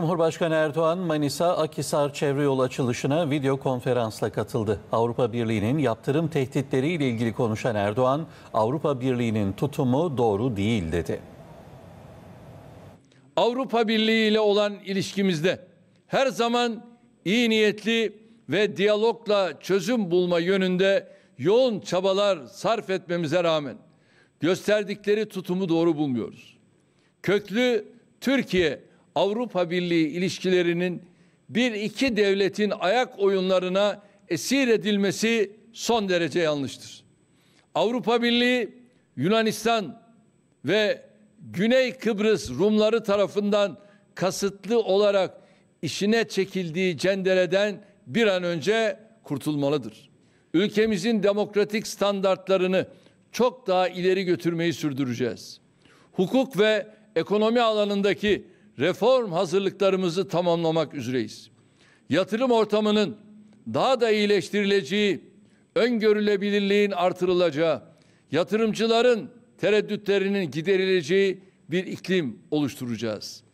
Cumhurbaşkanı Erdoğan Manisa Akisar çevre yol açılışına video konferansla katıldı. Avrupa Birliği'nin yaptırım tehditleriyle ilgili konuşan Erdoğan, Avrupa Birliği'nin tutumu doğru değil dedi. Avrupa Birliği ile olan ilişkimizde her zaman iyi niyetli ve diyalogla çözüm bulma yönünde yoğun çabalar sarf etmemize rağmen gösterdikleri tutumu doğru bulmuyoruz. Köklü Türkiye Avrupa Birliği ilişkilerinin bir iki devletin ayak oyunlarına esir edilmesi son derece yanlıştır. Avrupa Birliği Yunanistan ve Güney Kıbrıs Rumları tarafından kasıtlı olarak işine çekildiği cendereden bir an önce kurtulmalıdır. Ülkemizin demokratik standartlarını çok daha ileri götürmeyi sürdüreceğiz. Hukuk ve ekonomi alanındaki reform hazırlıklarımızı tamamlamak üzereyiz. Yatırım ortamının daha da iyileştirileceği, öngörülebilirliğin artırılacağı, yatırımcıların tereddütlerinin giderileceği bir iklim oluşturacağız.